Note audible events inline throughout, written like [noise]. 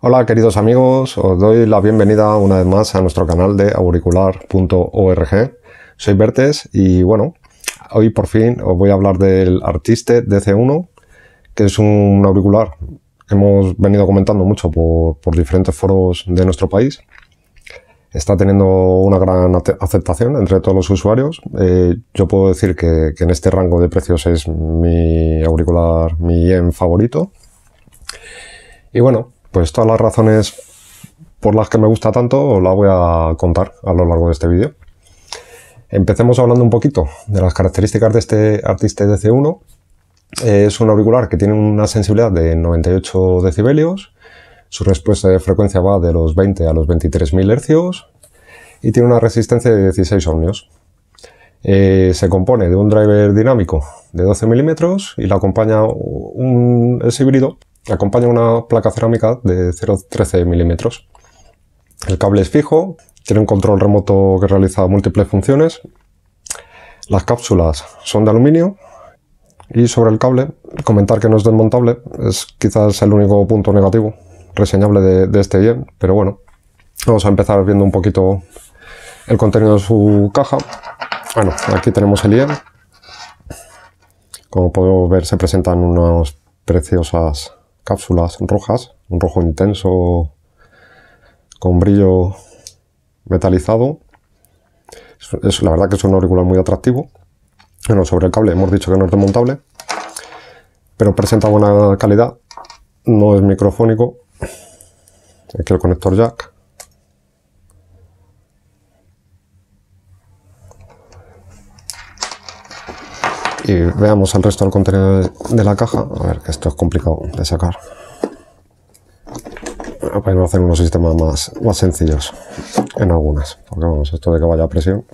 Hola queridos amigos, os doy la bienvenida una vez más a nuestro canal de auricular.org. Soy Bertes y bueno, hoy por fin os voy a hablar del Artiste DC1, que es un auricular que hemos venido comentando mucho por, diferentes foros de nuestro país. Está teniendo una gran aceptación entre todos los usuarios. Eh, yo puedo decir que, en este rango de precios es mi auricular, mi favorito. Y bueno, pues todas las razones por las que me gusta tanto os las voy a contar a lo largo de este vídeo. Empecemos hablando un poquito de las características de este Artiste DC1. Eh, es un auricular que tiene una sensibilidad de 98 decibelios, su respuesta de frecuencia va de los 20 a los 23.000 hercios y tiene una resistencia de 16 ohmios. Eh, se compone de un driver dinámico de 12 milímetros y la acompaña un es híbrido Acompaña una placa cerámica de 0,13 milímetros. El cable es fijo, tiene un control remoto que realiza múltiples funciones. Las cápsulas son de aluminio. Y sobre el cable, comentar que no es desmontable es quizás el único punto negativo reseñable de, este bien, pero bueno, vamos a empezar viendo un poquito el contenido de su caja. Bueno, aquí tenemos el IEM. Como podemos ver, se presentan unas preciosas cápsulas rojas, un rojo intenso con brillo metalizado. Es, la verdad que es un auricular muy atractivo. Bueno, sobre el cable hemos dicho que no es desmontable, pero presenta buena calidad. No es microfónico. Aquí el conector jack. y veamos el resto del contenido de, la caja. A ver, que esto es complicado de sacar. Para hacer unos sistemas más, sencillos en algunas. Porque vamos, esto de que vaya presión.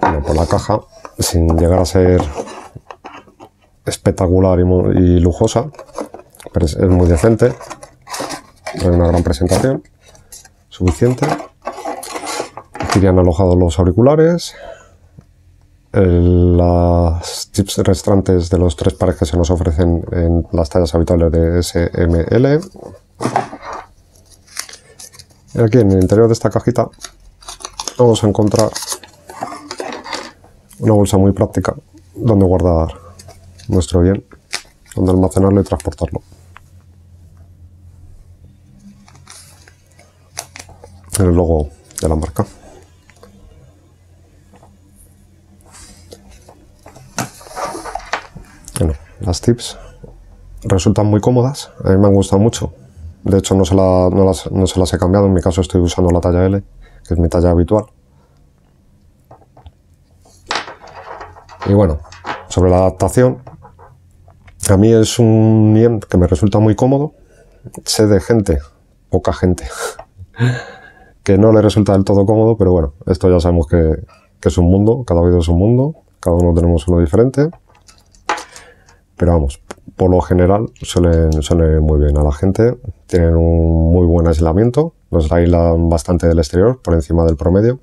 Bueno, por la caja, sin llegar a ser espectacular y, lujosa, pero es, muy decente. Hay una gran presentación, suficiente. Aquí han alojado los auriculares, las chips restantes de los tres pares que se nos ofrecen en las tallas habituales de SML. Aquí en el interior de esta cajita vamos a encontrar una bolsa muy práctica donde guardar nuestro bien, donde almacenarlo y transportarlo. El logo de la marca. las tips resultan muy cómodas, a mí me han gustado mucho. De hecho, no se, las, las he cambiado, en mi caso estoy usando la talla L, que es mi talla habitual. Y bueno, sobre la adaptación, a mí es un IEM que me resulta muy cómodo. Sé de gente, poca gente, [laughs] que no le resulta del todo cómodo, pero bueno, esto ya sabemos que, es un mundo, cada oído es un mundo, cada uno tenemos uno diferente. Pero vamos, por lo general suelen, suelen muy bien a la gente, tienen un muy buen aislamiento, nos aislan bastante del exterior, por encima del promedio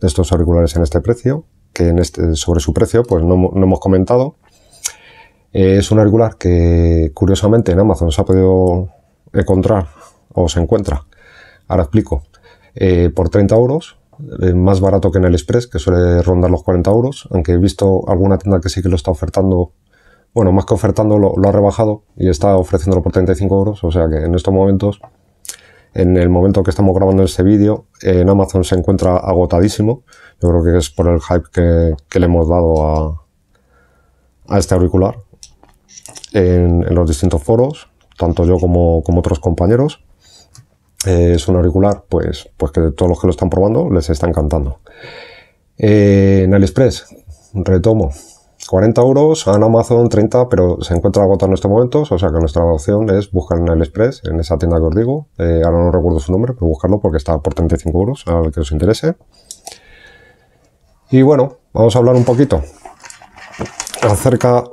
de estos auriculares en este precio, que en este, sobre su precio pues no, hemos comentado. Eh, es un auricular que curiosamente en Amazon se ha podido encontrar o se encuentra, ahora explico, eh, por 30 euros, eh, más barato que en el Express, que suele rondar los 40 euros, aunque he visto alguna tienda que sí que lo está ofertando bueno, más que ofertando, lo, ha rebajado y está ofreciéndolo por 35 euros. O sea que en estos momentos, en el momento que estamos grabando este vídeo, en Amazon se encuentra agotadísimo. Yo creo que es por el hype que, le hemos dado a, este auricular en, los distintos foros, tanto yo como, otros compañeros. Eh, es un auricular, pues, pues que todos los que lo están probando les está encantando. Eh, en AliExpress, retomo, 40 euros, en Amazon 30, pero se encuentra agotado en estos momentos, o sea que nuestra opción es buscar en el Express, en esa tienda que os digo, eh, ahora no recuerdo su nombre, pero buscarlo porque está por 35 euros, ver que os interese. Y bueno, vamos a hablar un poquito acerca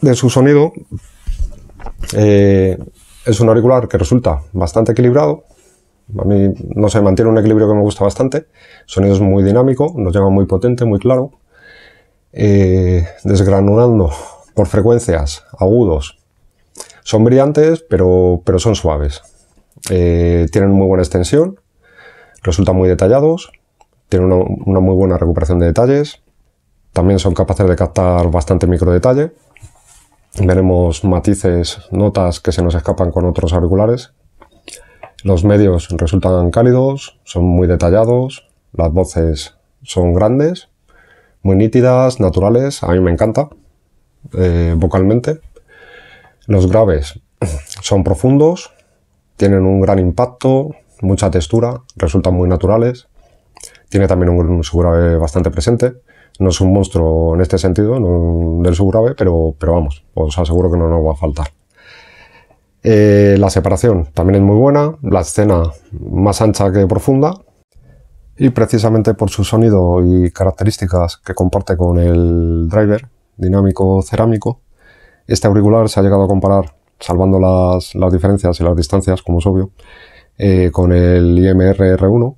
de su sonido. Eh, es un auricular que resulta bastante equilibrado, a mí, no se mantiene un equilibrio que me gusta bastante. sonido es muy dinámico, nos lleva muy potente, muy claro. Eh, desgranulando por frecuencias, agudos. Son brillantes, pero, son suaves. Eh, tienen muy buena extensión, resultan muy detallados, tienen una, una, muy buena recuperación de detalles, también son capaces de captar bastante micro detalle. Veremos matices, notas que se nos escapan con otros auriculares. Los medios resultan cálidos, son muy detallados, las voces son grandes muy nítidas, naturales, a mí me encanta eh, vocalmente. Los graves [clears throat] son profundos, tienen un gran impacto, mucha textura, resultan muy naturales. Tiene también un, subgrave bastante presente. No es un monstruo en este sentido del subgrave, pero, pero vamos, os aseguro que no nos va a faltar. Eh, la separación también es muy buena, la escena más ancha que profunda, y precisamente por su sonido y características que comparte con el driver dinámico cerámico, este auricular se ha llegado a comparar, salvando las, diferencias y las distancias, como es obvio, eh, con el IMR r 1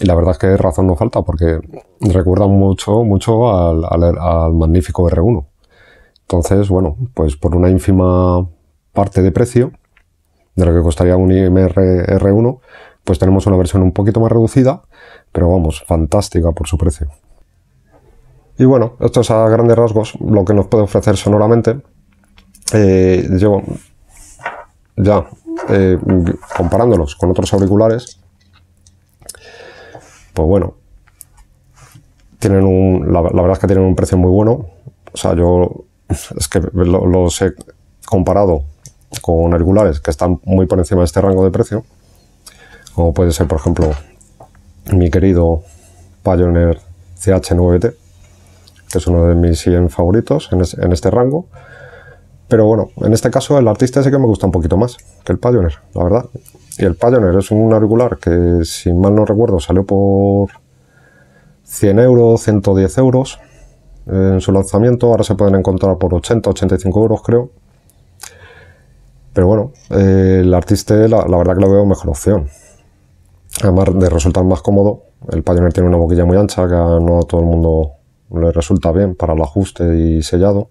Y la verdad es que razón no falta, porque recuerda mucho, mucho al, al magnífico R1. Entonces, bueno, pues por una ínfima parte de precio, de lo que costaría un IMR R1, pues tenemos una versión un poquito más reducida, pero vamos, fantástica por su precio. Y bueno, esto es a grandes rasgos lo que nos puede ofrecer sonoramente. Eh, yo ya eh, comparándolos con otros auriculares, pues bueno, tienen un, la, verdad es que tienen un precio muy bueno. O sea, yo es que los he comparado con auriculares que están muy por encima de este rango de precio como puede ser, por ejemplo, mi querido Pioneer CH9T, que es uno de mis 100 favoritos en, este rango. Pero bueno, en este caso el artista sí que me gusta un poquito más que el Pioneer, la verdad. Y el Pioneer es un auricular que, si mal no recuerdo, salió por 100 euros, 110 euros en su lanzamiento. Ahora se pueden encontrar por 80, 85 euros, creo. Pero bueno, eh, el artista la verdad que lo veo mejor opción. Además de resultar más cómodo, el Pioneer tiene una boquilla muy ancha que no a todo el mundo le resulta bien para el ajuste y sellado.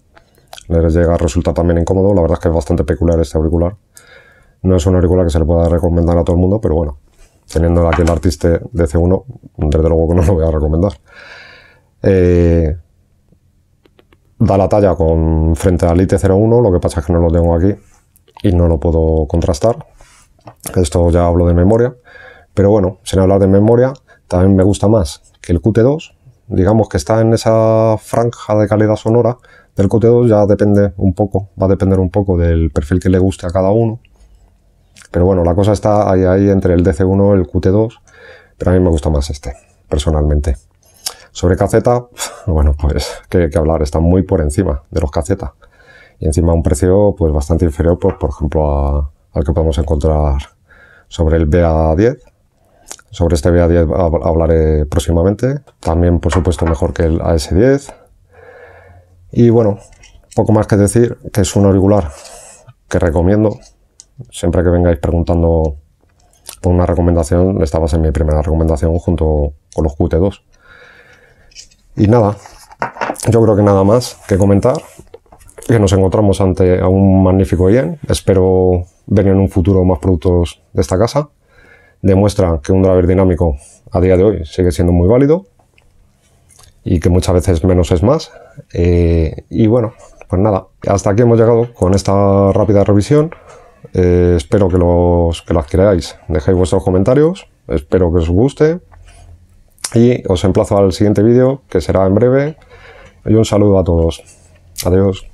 le llega a también incómodo. La verdad es que es bastante peculiar este auricular. No es un auricular que se le pueda recomendar a todo el mundo, pero bueno, teniendo aquí el artista de C1, desde luego que no lo voy a recomendar. Eh, da la talla con frente al IT01, lo que pasa es que no lo tengo aquí y no lo puedo contrastar. Esto ya hablo de memoria. Pero bueno, sin hablar de memoria, también me gusta más que el QT2. Digamos que está en esa franja de calidad sonora del QT2, ya depende un poco, va a depender un poco del perfil que le guste a cada uno. Pero bueno, la cosa está ahí, entre el DC1 y el QT2, pero a mí me gusta más este, personalmente. Sobre caceta, [laughs] bueno, pues que, que hablar, está muy por encima de los cacetas. Y encima un precio pues bastante inferior, pues, por ejemplo, al que podemos encontrar sobre el BA10 sobre este va 10 hablaré próximamente. También, por supuesto, mejor que el AS10. Y bueno, poco más que decir que es un auricular que recomiendo. Siempre que vengáis preguntando por una recomendación, esta va en mi primera recomendación junto con los QT2. Y nada, yo creo que nada más que comentar. Que nos encontramos ante un magnífico IEN. Espero ver en un futuro más productos de esta casa. Demuestra que un driver dinámico a día de hoy sigue siendo muy válido y que muchas veces menos es más. Eh, y bueno, pues nada, hasta aquí hemos llegado con esta rápida revisión. Eh, espero que, los, que lo adquiráis. Dejéis vuestros comentarios, espero que os guste y os emplazo al siguiente vídeo que será en breve. Y un saludo a todos. Adiós.